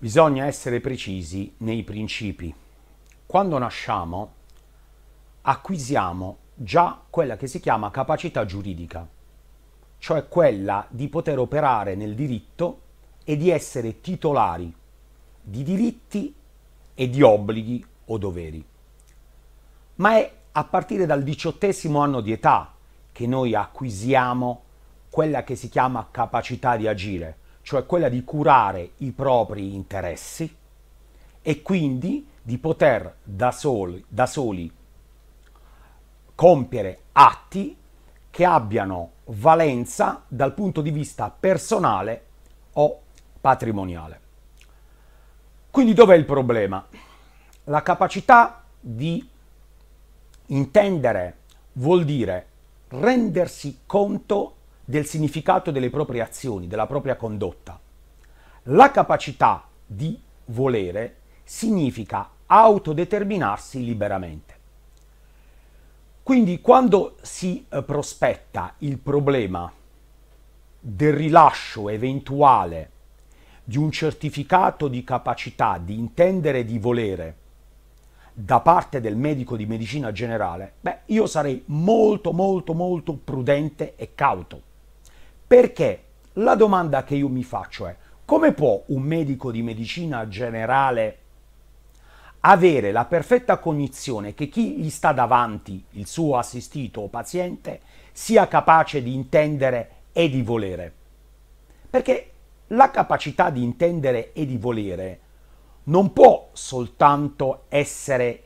Bisogna essere precisi nei principi. Quando nasciamo acquisiamo già quella che si chiama capacità giuridica, cioè quella di poter operare nel diritto e di essere titolari di diritti e di obblighi o doveri. Ma è a partire dal diciottesimo anno di età che noi acquisiamo quella che si chiama capacità di agire, cioè quella di curare i propri interessi e quindi di poter da soli, da soli compiere atti che abbiano valenza dal punto di vista personale o patrimoniale. Quindi dov'è il problema? La capacità di intendere vuol dire rendersi conto del significato delle proprie azioni, della propria condotta. La capacità di volere significa autodeterminarsi liberamente. Quindi quando si eh, prospetta il problema del rilascio eventuale di un certificato di capacità di intendere di volere da parte del medico di medicina generale, beh, io sarei molto molto molto prudente e cauto. Perché la domanda che io mi faccio è come può un medico di medicina generale avere la perfetta cognizione che chi gli sta davanti, il suo assistito o paziente, sia capace di intendere e di volere? Perché la capacità di intendere e di volere non può soltanto essere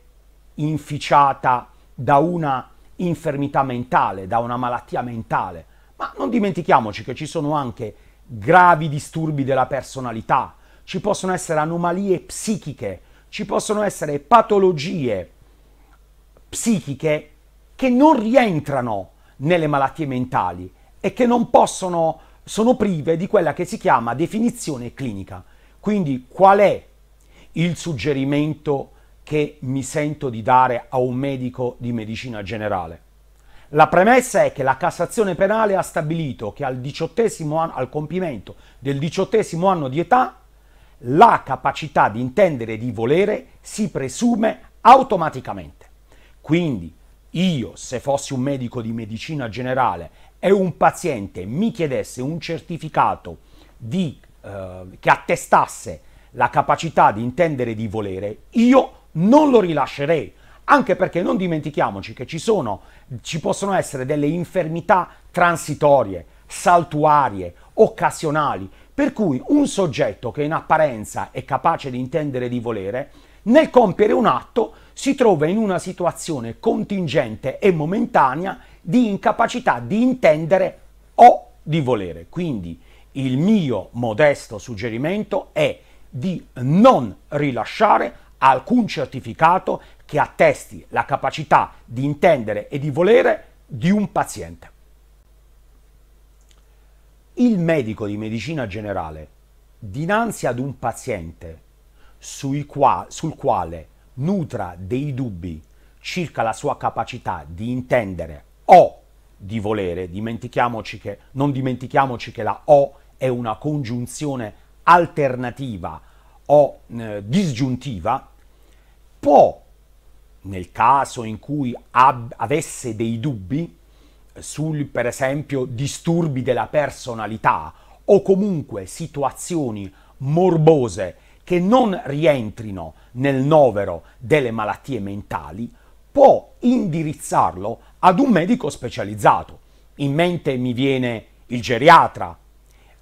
inficiata da una infermità mentale, da una malattia mentale, ma non dimentichiamoci che ci sono anche gravi disturbi della personalità, ci possono essere anomalie psichiche, ci possono essere patologie psichiche che non rientrano nelle malattie mentali e che non possono, sono prive di quella che si chiama definizione clinica. Quindi qual è il suggerimento che mi sento di dare a un medico di medicina generale? La premessa è che la Cassazione penale ha stabilito che al, anno, al compimento del diciottesimo anno di età la capacità di intendere e di volere si presume automaticamente. Quindi io, se fossi un medico di medicina generale e un paziente mi chiedesse un certificato di, eh, che attestasse la capacità di intendere e di volere, io non lo rilascerei, anche perché non dimentichiamoci che ci, sono, ci possono essere delle infermità transitorie, saltuarie, occasionali, per cui un soggetto che in apparenza è capace di intendere di volere, nel compiere un atto si trova in una situazione contingente e momentanea di incapacità di intendere o di volere. Quindi il mio modesto suggerimento è di non rilasciare alcun certificato che attesti la capacità di intendere e di volere di un paziente. Il medico di medicina generale, dinanzi ad un paziente qua, sul quale nutra dei dubbi circa la sua capacità di intendere o di volere, dimentichiamoci che, non dimentichiamoci che la O è una congiunzione alternativa o eh, disgiuntiva, può, nel caso in cui ab- avesse dei dubbi eh, sul, per esempio, disturbi della personalità o comunque situazioni morbose che non rientrino nel novero delle malattie mentali, può indirizzarlo ad un medico specializzato. In mente mi viene il geriatra,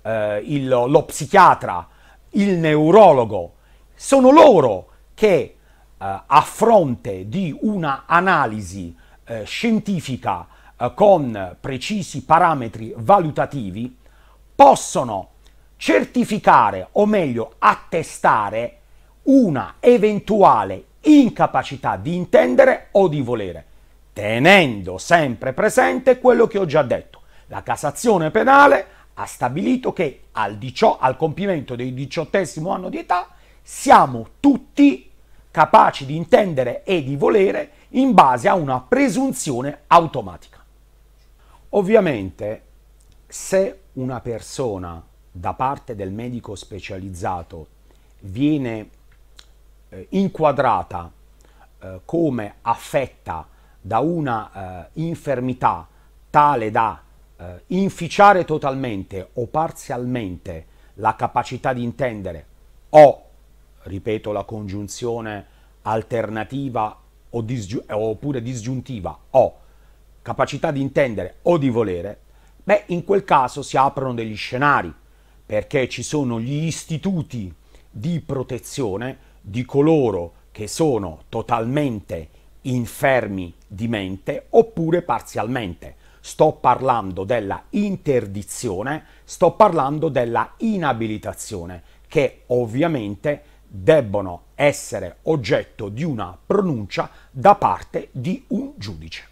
eh, il, lo psichiatra, il neurologo. Sono loro che eh, a fronte di una analisi eh, scientifica eh, con precisi parametri valutativi, possono certificare o meglio attestare una eventuale incapacità di intendere o di volere, tenendo sempre presente quello che ho già detto. La Cassazione penale ha stabilito che al, al compimento del diciottesimo anno di età siamo tutti capaci di intendere e di volere in base a una presunzione automatica. Ovviamente, se una persona da parte del medico specializzato viene eh, inquadrata eh, come affetta da una eh, infermità tale da eh, inficiare totalmente o parzialmente la capacità di intendere o ripeto la congiunzione alternativa disgi- eh, oppure disgiuntiva o capacità di intendere o di volere, beh, in quel caso si aprono degli scenari, perché ci sono gli istituti di protezione di coloro che sono totalmente infermi di mente oppure parzialmente. Sto parlando della interdizione, sto parlando della inabilitazione, che ovviamente è debbono essere oggetto di una pronuncia da parte di un giudice.